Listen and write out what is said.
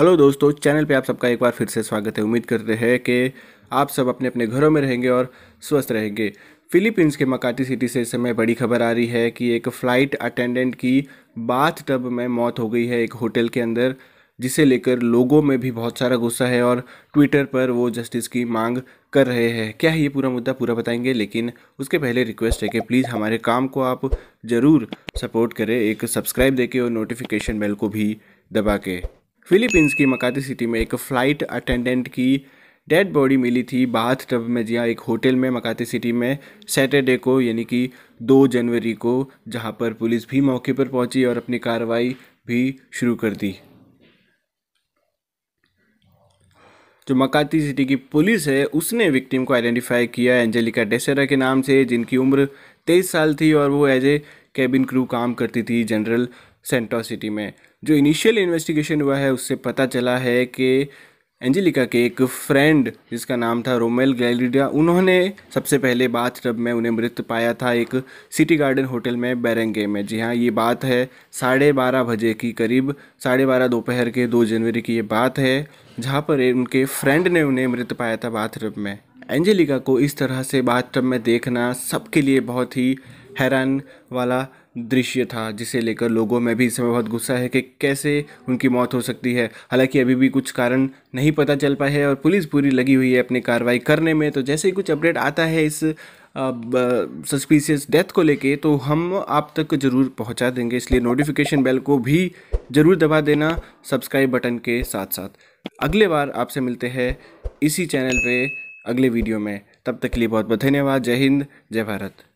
hello दोस्तों channel पे आप सबका एक बार फिर से स्वागत है उम्मीद करते हैं कि आप सब अपने अपने घरों में रहेंगे और स्वस्थ रहेंगे फिलीपींस के मकाती सिटी से इस समय बड़ी खबर आ रही है कि एक फ़्लाइट अटेंडेंट की बाथ टब में मौत हो गई है एक होटल के अंदर जिसे लेकर लोगों में भी बहुत सारा गुस्सा है और ट्विटर पर वो जस्टिस की मांग कर रहे हैं क्या है ये पूरा मुद्दा पूरा बताएंगे लेकिन उसके पहले रिक्वेस्ट है कि प्लीज़ हमारे काम को आप ज़रूर सपोर्ट करें एक सब्सक्राइब देके और नोटिफिकेशन बेल को भी दबा के फिलीपींस की मकाती सिटी में एक फ़्लाइट अटेंडेंट की डेड बॉडी मिली थी बाथ टब में जी एक होटल में मकाती सिटी में सैटरडे को यानी कि दो जनवरी को जहाँ पर पुलिस भी मौके पर पहुंची और अपनी कार्रवाई भी शुरू कर दी जो मकाती सिटी की पुलिस है उसने विक्टिम को आइडेंटिफाई किया एंजेलिका डेसेरा के नाम से जिनकी उम्र तेईस साल थी और वो एज ए कैबिन क्रू काम करती थी जनरल सेंटो सिटी में जो इनिशियल इन्वेस्टिगेशन हुआ है उससे पता चला है कि एंजेलिका के एक फ्रेंड जिसका नाम था रोमेल गैलिडिया उन्होंने सबसे पहले बाथटब में उन्हें मृत पाया था एक सिटी गार्डन होटल में बैरंगे में जी हाँ ये बात है साढ़े बारह बजे की करीब साढ़े बारह दोपहर के दो जनवरी की ये बात है जहाँ पर उनके फ्रेंड ने उन्हें मृत पाया था बाथटब में एंजेलिका को इस तरह से बाथटब में देखना सबके लिए बहुत ही हैरान वाला दृश्य था जिसे लेकर लोगों में भी इस समय बहुत गुस्सा है कि कैसे उनकी मौत हो सकती है हालांकि अभी भी कुछ कारण नहीं पता चल पाए है और पुलिस पूरी लगी हुई है अपनी कार्रवाई करने में तो जैसे ही कुछ अपडेट आता है इस सस्पिशियस डेथ को लेके तो हम आप तक ज़रूर पहुंचा देंगे इसलिए नोटिफिकेशन बेल को भी ज़रूर दबा देना सब्सक्राइब बटन के साथ साथ अगले बार आपसे मिलते हैं इसी चैनल पे अगले वीडियो में तब तक के लिए बहुत बहुत धन्यवाद जय हिंद जय भारत